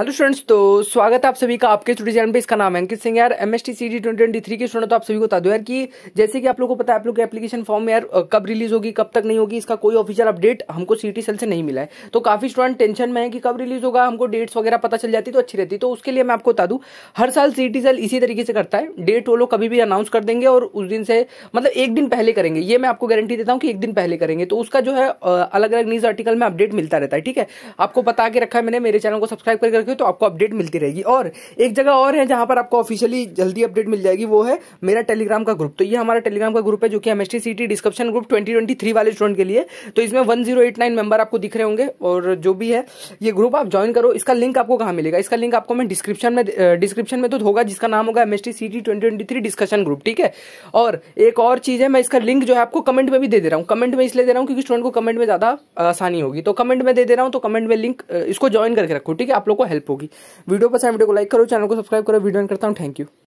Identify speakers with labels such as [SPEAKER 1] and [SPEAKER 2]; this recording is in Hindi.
[SPEAKER 1] हेलो स्टूडेंट्स तो स्वागत है आप सभी का आपके स्टूडियो चैनल पे इसका नाम है अंकित सिंह यार M S T C D twenty twenty three के स्टूडेंट तो आप सभी को बता दो यार कि जैसे कि आप लोगों को पता है आप लोग के एप्लीकेशन फॉर्म यार कब रिलीज होगी कब तक नहीं होगी इसका कोई ऑफिशियल अपडेट हमको टी सेल से नहीं मिला है तो काफी स्टूडेंट टेंशन में है कि कब रिलीज होगा हमको डेट्स वगैरह पता चल जाती तो अच्छी रहती तो उसके लिए मैं आपको बता दूँ हर साल टी सेल इसी तरीके से करता है डेट वो लोग कभी भी अनाउंस कर देंगे और उस दिन से मतलब एक दिन पहले करेंगे ये मैं आपको गारंटी देता हूँ कि एक दिन पहले करेंगे तो उसका जो है अलग अलग न्यूज आर्टिकल में अपडेट मिलता रहता है ठीक है आपको बता के रखा है मैंने मेरे चैनल को सब्सक्राइब करके करोगे तो आपको अपडेट मिलती रहेगी और एक जगह और है जहां पर आपको ऑफिशियली जल्दी अपडेट मिल जाएगी वो है मेरा टेलीग्राम का ग्रुप तो ये हमारा टेलीग्राम का ग्रुप है जो कि M city description group twenty वाले स्टूडेंट के लिए तो इसमें वन मेंबर आपको दिख रहे होंगे और जो भी है ये ग्रुप आप ज्वाइन करो इसका लिंक आपको कहाँ मिलेगा इसका लिंक आपको मैं डिस्क्रिप्शन में डिस्क्रिप्शन में तो होगा जिसका नाम होगा M S C T twenty twenty three discussion group ठीक है और एक और चीज़ है मैं इसका लिंक जो है आपको कमेंट में भी दे दे रहा हूँ कमेंट में इसलिए दे रहा हूँ क्योंकि स्टूडेंट को कमेंट में ज़्यादा आसानी होगी तो कमेंट में दे दे रहा हूँ तो कमेंट में लिंक इसको ज्वाइन करके रखो ठीक है आप लोग को हेल्प हेल्प होगी वीडियो पसंद वीडियो को लाइक करो चैनल को सब्सक्राइब करो वीडियो करता हूँ थैंक यू